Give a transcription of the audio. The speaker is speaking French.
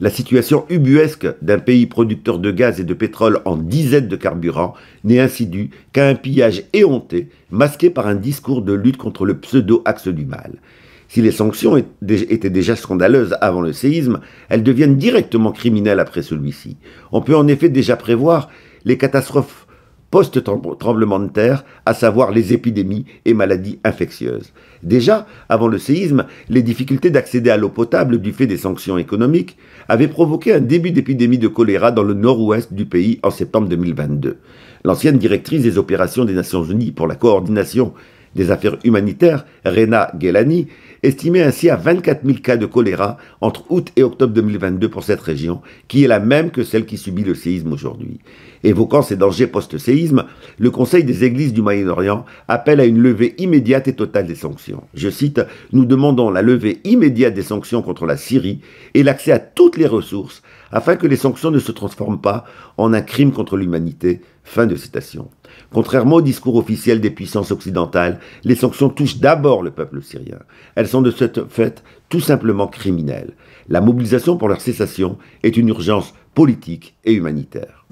La situation ubuesque d'un pays producteur de gaz et de pétrole en dizaines de carburants n'est ainsi due qu'à un pillage éhonté, masqué par un discours de lutte contre le pseudo-axe du mal. Si les sanctions étaient déjà scandaleuses avant le séisme, elles deviennent directement criminelles après celui-ci. On peut en effet déjà prévoir les catastrophes post-tremblement de terre, à savoir les épidémies et maladies infectieuses. Déjà, avant le séisme, les difficultés d'accéder à l'eau potable du fait des sanctions économiques avaient provoqué un début d'épidémie de choléra dans le nord-ouest du pays en septembre 2022. L'ancienne directrice des opérations des Nations Unies pour la coordination des affaires humanitaires, Rena Ghelani, estimait ainsi à 24 000 cas de choléra entre août et octobre 2022 pour cette région, qui est la même que celle qui subit le séisme aujourd'hui. Évoquant ces dangers post-séisme, le Conseil des Églises du Moyen-Orient appelle à une levée immédiate et totale des sanctions. Je cite, Nous demandons la levée immédiate des sanctions contre la Syrie et l'accès à toutes les ressources afin que les sanctions ne se transforment pas en un crime contre l'humanité Fin de citation. Contrairement au discours officiel des puissances occidentales, les sanctions touchent d'abord le peuple syrien. Elles sont de ce fait tout simplement criminelles. La mobilisation pour leur cessation est une urgence politique et humanitaire.